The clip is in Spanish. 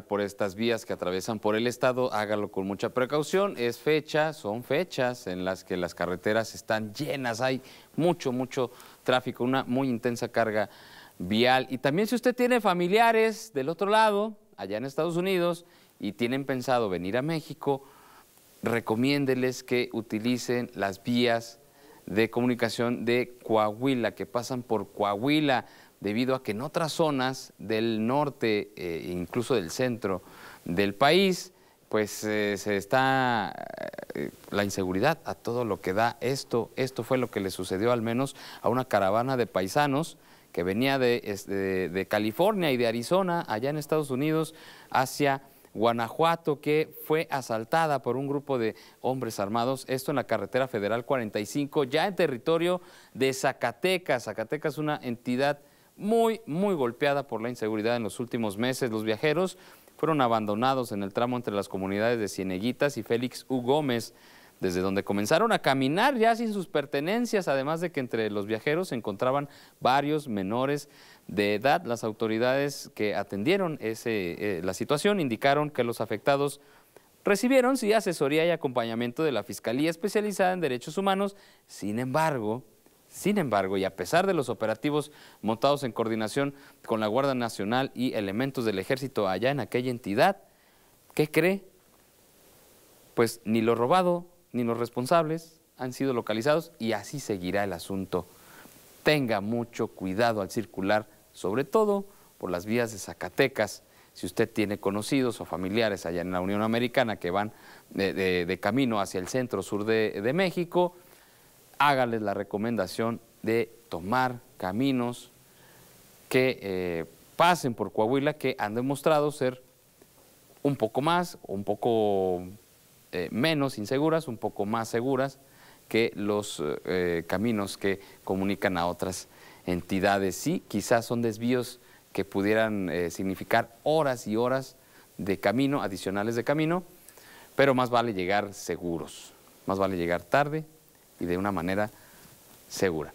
por estas vías que atraviesan por el estado, hágalo con mucha precaución. Es fecha, son fechas en las que las carreteras están llenas, hay mucho, mucho tráfico, una muy intensa carga vial. Y también si usted tiene familiares del otro lado, allá en Estados Unidos, y tienen pensado venir a México, recomiéndeles que utilicen las vías de comunicación de Coahuila, que pasan por Coahuila, debido a que en otras zonas del norte, eh, incluso del centro del país, pues eh, se está eh, la inseguridad a todo lo que da esto. Esto fue lo que le sucedió al menos a una caravana de paisanos que venía de, de, de California y de Arizona, allá en Estados Unidos, hacia Guanajuato, que fue asaltada por un grupo de hombres armados, esto en la carretera federal 45, ya en territorio de Zacatecas. Zacatecas es una entidad muy, muy golpeada por la inseguridad en los últimos meses. Los viajeros fueron abandonados en el tramo entre las comunidades de Cieneguitas y Félix U. Gómez, desde donde comenzaron a caminar ya sin sus pertenencias, además de que entre los viajeros se encontraban varios menores de edad. Las autoridades que atendieron eh, la situación indicaron que los afectados recibieron sí asesoría y acompañamiento de la Fiscalía Especializada en Derechos Humanos, sin embargo, sin embargo, y a pesar de los operativos montados en coordinación con la Guardia Nacional y elementos del ejército allá en aquella entidad, ¿qué cree? Pues ni lo robado ni los responsables han sido localizados y así seguirá el asunto. Tenga mucho cuidado al circular, sobre todo por las vías de Zacatecas. Si usted tiene conocidos o familiares allá en la Unión Americana que van de, camino hacia el centro sur de México, hágales la recomendación de tomar caminos que eh, pasen por Coahuila que han demostrado ser un poco más, un poco eh, menos inseguras, un poco más seguras que los eh, caminos que comunican a otras entidades. Sí, quizás son desvíos que pudieran significar horas y horas de camino, adicionales de camino, pero más vale llegar seguros, más vale llegar tarde y de una manera segura.